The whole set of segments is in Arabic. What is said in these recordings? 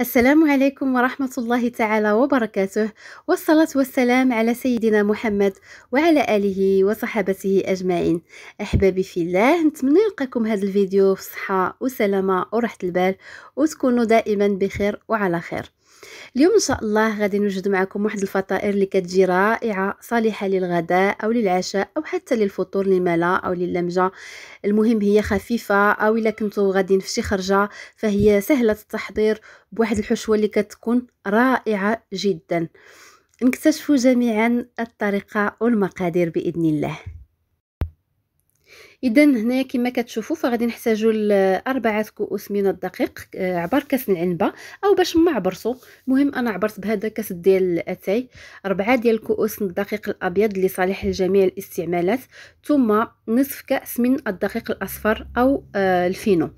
السلام عليكم ورحمة الله تعالى وبركاته والصلاة والسلام على سيدنا محمد وعلى آله وصحابته أجمعين أحبابي في الله نتمنى نلقاكم هذا الفيديو في صحة وسلامة وراحة البال وتكونوا دائما بخير وعلى خير اليوم ان شاء الله غادي نوجد معكم واحد الفطائر اللي كتجي رائعه صالحه للغداء او للعشاء او حتى للفطور للملا او للمجه المهم هي خفيفه او الا كنتو غاديين في شي خرجه فهي سهله التحضير بواحد الحشوه اللي كتكون رائعه جدا نكتشفوا جميعا الطريقه والمقادير باذن الله اذا هنا كما كتشوفوا فغادي نحتاجوا لاربعه كؤوس من الدقيق آه، عبر كاس العنبه او باش ما عبرصو المهم انا عبرت بهذا كاس ديال الاتاي اربعه ديال كؤوس من الدقيق الابيض لصالح لجميع الاستعمالات ثم نصف كاس من الدقيق الاصفر او آه، الفينو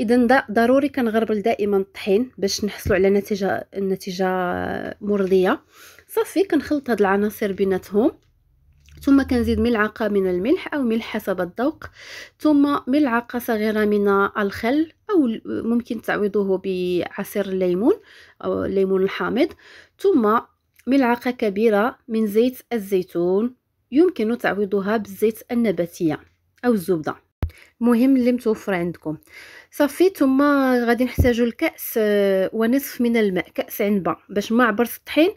اذا ضروري كنغربل دائما الطحين باش نحصلوا على نتيجه نتيجه مرضيه صافي كنخلط هاد العناصر بيناتهم ثم كنزيد ملعقه من الملح او ملح حسب الذوق ثم ملعقه صغيره من الخل او ممكن تعوضه بعصير الليمون او الليمون الحامض ثم ملعقه كبيره من زيت الزيتون يمكن تعويضها بالزيت النباتيه او الزبده المهم اللي متوفر عندكم صافي ثم غادي نحتاجو الكاس آه، ونصف من الماء كاس عنبه باش ما عبر الطحين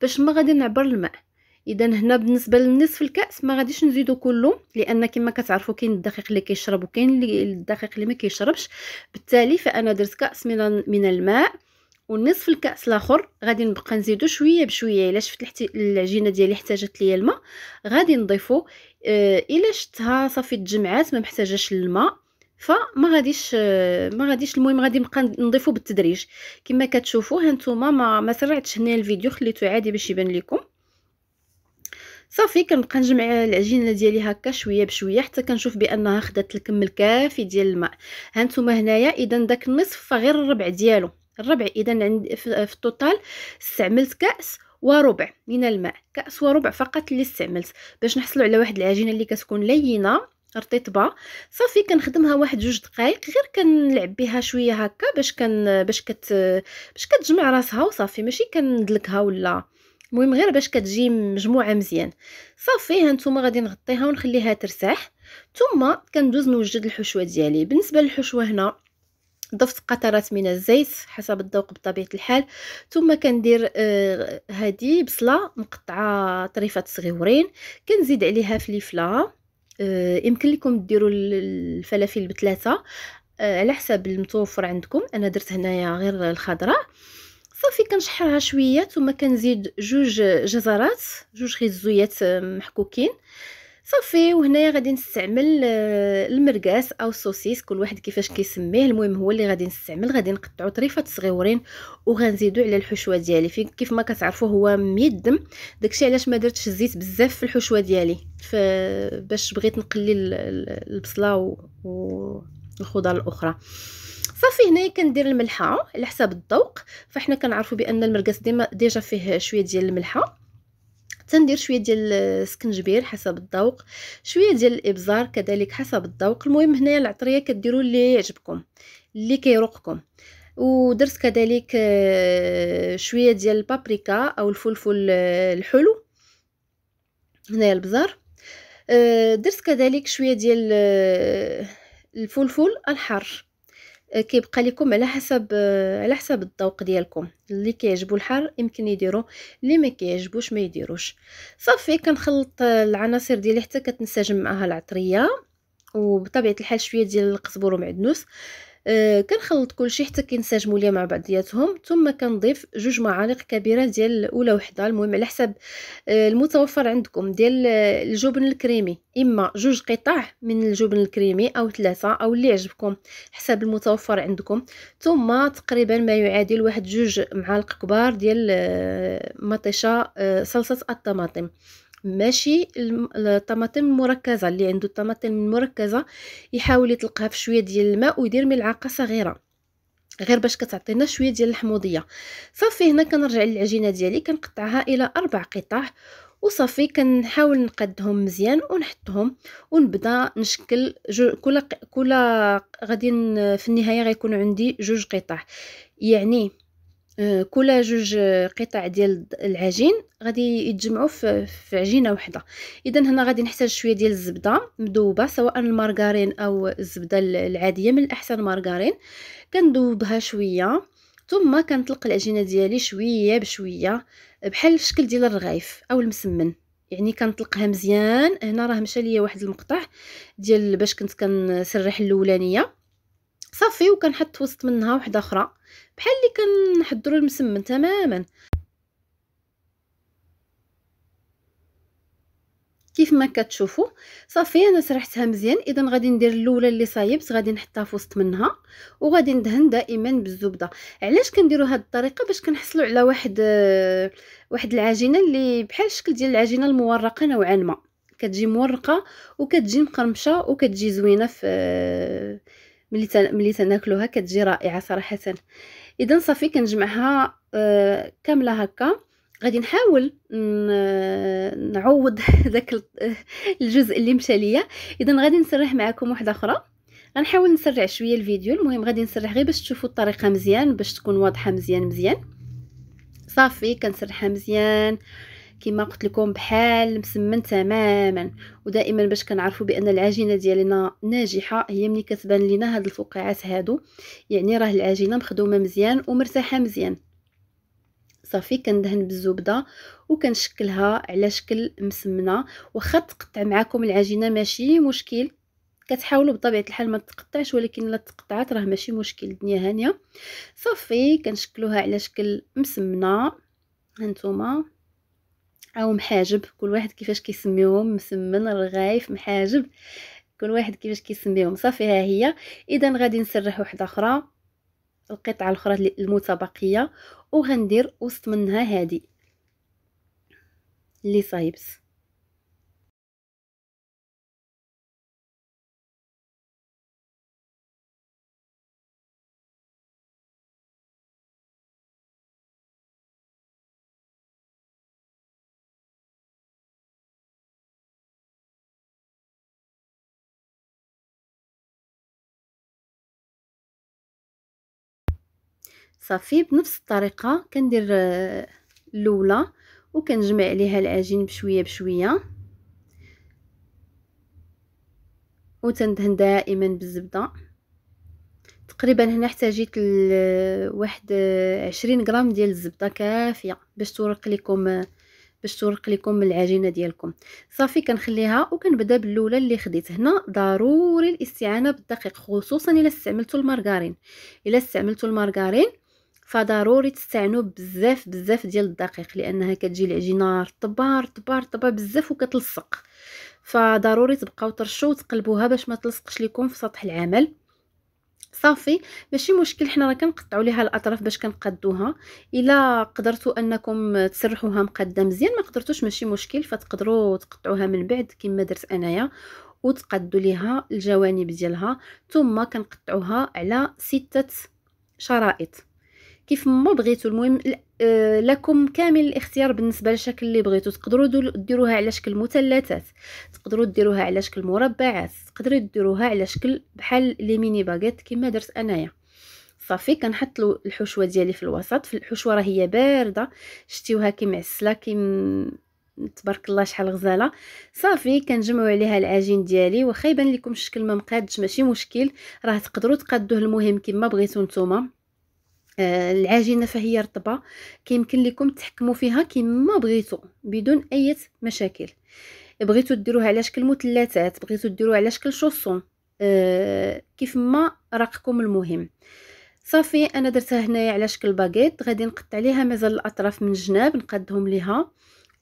باش ما غادي نعبر الماء اذا هنا بالنسبه للنصف الكاس ما غاديش نزيدو كله لان كما كتعرفوا كاين الدقيق اللي كيشرب وكاين الدقيق اللي ما كيشربش بالتالي فانا درت كاس من من الماء ونصف الكاس الاخر غادي نبقى نزيدو شويه بشويه الا شفت العجينه ديالي احتاجت ليا الماء غادي نضيفو آه، الا شتها صافي تجمعات ما محتاجاش الماء فما غاديش آه، ما غاديش المهم غادي نبقى نضيفو بالتدريج كما كتشوفوا هانتوما ما ما سرعتش هنا الفيديو خليته عادي باش يبان لكم صافي كنبقى نجمع العجينه ديالي هكا شويه بشويه حتى كنشوف بانها خدات الكم الكافي ديال الماء هانتوما هنايا اذا داك النصف فغير الربع ديالو الربع اذا عندي في التوتال استعملت كاس وربع من الماء كاس وربع فقط اللي استعملت باش نحصلوا على واحد العجينه اللي كتكون لينه رطيطبه صافي كنخدمها واحد جوج دقائق غير كنلعب بها شويه هكا باش كن باش كت باش كتجمع راسها وصافي ماشي كندلكها ولا المهم غير باش كتجي مجموعه مزيان صافي هانتوما غادي نغطيها ونخليها ترتاح ثم كندوز نوجد الحشوه ديالي بالنسبه للحشوه هنا ضفت قطرات من الزيت حسب الذوق بطبيعه الحال ثم كندير آه بصله مقطعه طريفات صغيورين كنزيد عليها فليفله آه يمكن لكم ديروا الفلافل بثلاثه آه على حسب المتوفر عندكم انا درت هنايا غير الخضراء صافي كنشحرها شويه ثم كنزيد جوج جزرات جوج خزويات محكوكين صافي وهنايا غادي نستعمل آه، المرقاس او السوسيس كل واحد كيفاش كيسميه المهم هو اللي غادي نستعمل غادي نقطعو طريفات صغيورين وغنزيدو على الحشوه ديالي في كيف ما كتعرفوا هو مية داكشي علاش ما درتش الزيت بزاف في الحشوه ديالي باش بغيت نقلي البصله والخضر الاخرى صافي هنايا كندير الملحه على حساب الذوق فاحنا كنعرفوا بان المرقاس ديما ديجا فيه شويه ديال الملحه تندير شويه ديال السكنجبير حسب الذوق شويه ديال الابزار كذلك حسب الذوق المهم هنايا العطريه كديروا اللي يعجبكم اللي كيروقكم ودرت كذلك آه، شويه ديال البابريكا او الفلفل آه، الحلو هنايا البزار آه، درت كذلك شويه ديال الفلفل الحار آه، كيبقى لكم على حسب آه، على حسب الذوق ديالكم اللي كيعجبو الحار يمكن يديرو اللي ما كيعجبوش ما يديروش صافي كنخلط آه، العناصر ديالي حتى كتنسجم معها العطريه وبطبيعه الحال شويه ديال القزبر ومعدنوس آه، كنخلط كنخلط كلشي حتى كينسجموا ليا مع بعضياتهم ثم كنضيف جوج معالق كبيره ديال اولى وحده المهم على حسب آه، المتوفر عندكم ديال آه، الجبن الكريمي اما جوج قطع من الجبن الكريمي او ثلاثه او اللي يعجبكم حسب المتوفر عندكم ثم تقريبا ما يعادل واحد جوج معالق كبار ديال مطيشه صلصه الطماطم ماشي الطماطم المركزه اللي عنده الطماطم المركزه يحاول يطلقها في شويه ديال الماء ويدير ملعقه صغيره غير باش كتعطينا شويه ديال الحموضيه صافي هنا كنرجع للعجينه ديالي كنقطعها الى اربع قطع وصافي كنحاول نقدهم مزيان ونحطهم ونبدا نشكل جو كل كل غادي في النهايه غيكون عندي جوج قطع يعني آه، كل جوج قطع ديال العجين غادي يتجمعوا في عجينه واحده اذا هنا غادي نحتاج شويه ديال الزبده مذوبه سواء المارغرين او الزبده العاديه من الاحسن مارغرين كنذوبها شويه ثم كنطلق العجينه ديالي شويه بشويه بحال الشكل ديال الرغيف او المسمن يعني كنطلقها مزيان هنا راه مشى ليا واحد المقطع ديال باش كنت كنسرح الاولانيه صافي وكنحط وسط منها وحده اخرى بحال اللي كنحضروا المسمن تماما كيف ما كتشوفوا صافي انا سرحتها مزيان اذا غادي ندير الاولى اللي صايبت غادي نحطها في وسط منها وغادي ندهن دائما بالزبده علاش كنديروا هذه الطريقه باش كنحصلوا على واحد آه، واحد العجينه اللي بحال الشكل ديال العجينه المورقه نوعا ما كتجي مورقه وكتجي مقرمشه وكتجي زوينه في آه، ملي ملي تناكلوها كتجي رائعه صراحه اذا صافي كنجمعها آه كامله هكا غادي نحاول نعوض داك الجزء اللي مشى ليا اذا غادي نسرح معكم واحده اخرى غنحاول نسرع شويه الفيديو المهم غادي نسرح غير باش تشوفوا الطريقه مزيان باش تكون واضحه مزيان مزيان صافي كنسرحها مزيان كما قلت لكم بحال مسمن تماما ودائما باش كنعرفوا بان العجينه ديالنا ناجحه هي ملي كتبان لينا هاد الفقاعات هادو يعني راه العجينه مخدومه مزيان ومرتاحه مزيان صافي كندهن بالزبده وكنشكلها على شكل مسمنه واخا تقطع معاكم العجينه ماشي مشكل كتحاولوا بطبيعه الحال ما تقطعش ولكن الا تقطعات راه ماشي مشكل الدنيا هانيه صافي كنشكلوها على شكل مسمنه هانتوما او محاجب كل واحد كيفاش كيسميهم مسمن رغايف محاجب كل واحد كيفاش كيسميهم صافي ها هي اذا غادي نسرح واحده اخرى القطعه الاخرى المتبقيه وغندير وسط منها هذه اللي صايبس صافي بنفس الطريقه كندير آه، الاولى وكنجمع عليها العجين بشويه بشويه وتندهن دائما بالزبده تقريبا هنا احتاجيت آه، واحد آه، عشرين غرام ديال الزبده كافيه باش تورق لكم باش تورق لكم العجينه ديالكم صافي كنخليها وكنبدا باللوله اللي خديت هنا ضروري الاستعانه بالدقيق خصوصا الا استعملتوا المارغرين الا استعملتوا المارغرين فضروري تستعنوا بزاف بزاف ديال الدقيق لانها كتجي العجينه رطبه رطبه رطبه بزاف وكتلصق فضروري تبقاو ترشوا وتقلبوها باش ما تلصقش لكم في سطح العمل صافي ماشي مشكل حنا راه كنقطعوا ليها الاطراف باش كنقدوها الا قدرتوا انكم تسرحوها مقاده مزيان ما قدرتوش ماشي مشكل فتقدروا تقطعوها من بعد كما درت انايا وتقدوا ليها الجوانب ديالها ثم كنقطعوها على ستة شرائط كيف ما بغيتو المهم آه، لكم كامل الاختيار بالنسبه للشكل اللي بغيتو تقدروا ديروها على شكل مثلثات تقدروا ديروها على شكل مربعات تقدروا ديروها على شكل بحال لي ميني باغيت كما درت انايا صافي كنحط الحشوه ديالي في الوسط في الحشوه راه هي بارده شتيوها كي معسله كي تبارك الله شحال غزاله صافي كنجمعوا عليها العجين ديالي واخا يبان لكم الشكل ما مقادش ماشي مشكل راه تقدروا تقادوه المهم كما بغيتو نتوما آه، العجينه فهي رطبه كيمكن لكم تحكموا فيها كيما بغيتوا بدون اي مشاكل بغيتو ديروها على شكل مثلثات بغيتو ديروها على شكل شوسون أه كيف ما رقكم المهم صافي انا درتها هنايا على شكل باغيت غادي نقطع ليها مازال الاطراف من الجناب نقدهم ليها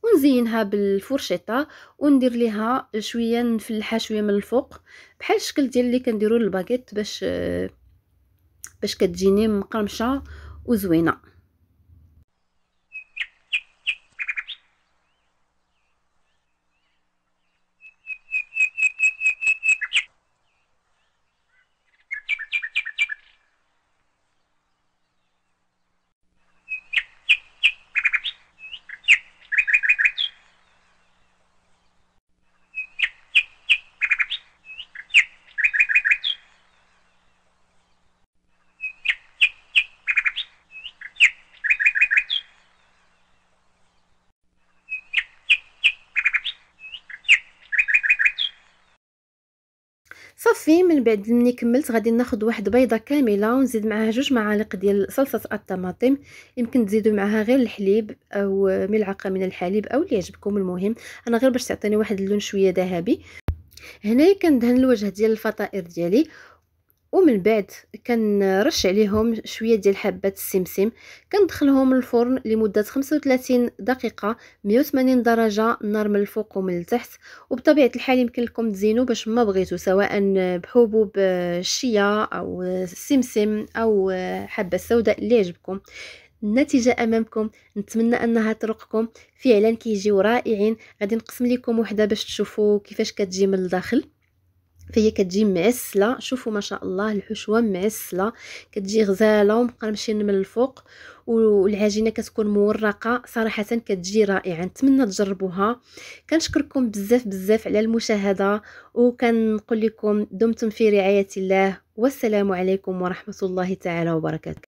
ونزينها بالفرشيطه وندير ليها شويه نفلحها شويه من الفوق بحال الشكل ديال اللي كنديروا للباغيت باش أه باش كتجيني مقرمشه وزوينه صافي من بعد ملي كملت غادي ناخد واحد بيضه كامله ونزيد معاها جوج معالق ديال صلصه الطماطم يمكن تزيدوا معاها غير الحليب او ملعقه من الحليب او اللي يعجبكم المهم انا غير باش تعطيني واحد اللون شويه ذهبي هنايا كندهن الوجه ديال الفطائر ديالي ومن بعد كنرش عليهم شويه ديال حبات السمسم كندخلهم الفرن لمده 35 دقيقه 180 درجه النار من الفوق ومن التحت وبطبيعه الحال يمكن لكم تزينوا باش ما بغيتو سواء بحبوب الشيا او السمسم او حبه سوداء اللي يعجبكم النتيجه امامكم نتمنى انها ترقكم فعلا كيجيو رائعين غادي نقسم لكم وحده باش تشوفوا كيفاش كتجي من الداخل فهي كتجي معسله شوفوا ما شاء الله الحشوه معسله كتجي غزاله ومقرمشين من الفوق والعجينه كتكون مورقه صراحه كتجي رائعه نتمنى تجربوها كنشكركم بزاف بزاف على المشاهده وكنقول لكم دمتم في رعايه الله والسلام عليكم ورحمه الله تعالى وبركاته